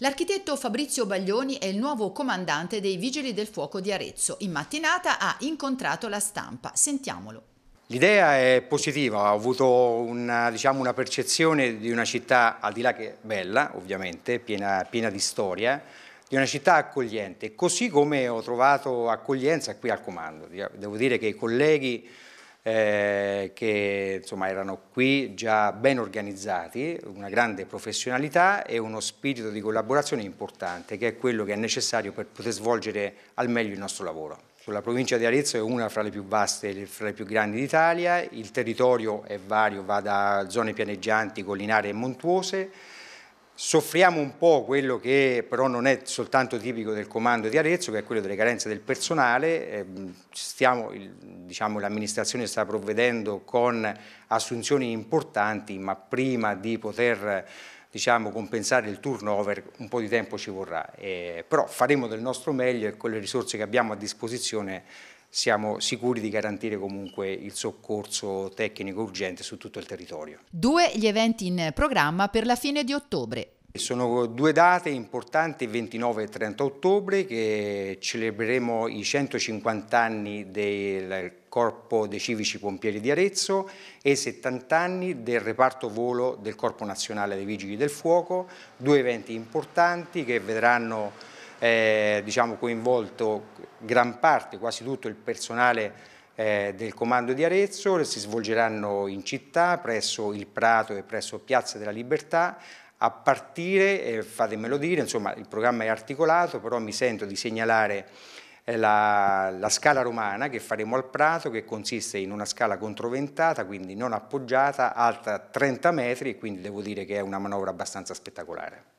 L'architetto Fabrizio Baglioni è il nuovo comandante dei Vigili del Fuoco di Arezzo. In mattinata ha incontrato la stampa. Sentiamolo. L'idea è positiva, ho avuto una, diciamo, una, percezione di una città, al di là che bella ovviamente, piena, piena di storia, di una città accogliente, così come ho trovato accoglienza qui al comando. Devo dire che i colleghi eh, che insomma, erano qui già ben organizzati, una grande professionalità e uno spirito di collaborazione importante che è quello che è necessario per poter svolgere al meglio il nostro lavoro. La provincia di Arezzo è una fra le più vaste, fra le più grandi d'Italia, il territorio è vario, va da zone pianeggianti, collinari e montuose, Soffriamo un po' quello che però non è soltanto tipico del comando di Arezzo, che è quello delle carenze del personale, ehm, diciamo, l'amministrazione diciamo, sta provvedendo con assunzioni importanti, ma prima di poter diciamo, compensare il turnover un po' di tempo ci vorrà, eh, però faremo del nostro meglio e con le risorse che abbiamo a disposizione siamo sicuri di garantire comunque il soccorso tecnico urgente su tutto il territorio. Due gli eventi in programma per la fine di ottobre. Sono due date importanti, 29 e 30 ottobre, che celebreremo i 150 anni del Corpo dei Civici Pompieri di Arezzo e i 70 anni del reparto volo del Corpo Nazionale dei Vigili del Fuoco, due eventi importanti che vedranno eh, diciamo coinvolto gran parte, quasi tutto il personale eh, del comando di Arezzo, si svolgeranno in città presso il Prato e presso Piazza della Libertà a partire, eh, fatemelo dire, insomma il programma è articolato, però mi sento di segnalare eh, la, la, scala romana che faremo al Prato che consiste in una scala controventata quindi non appoggiata alta 30 metri e quindi devo dire che è una manovra abbastanza spettacolare.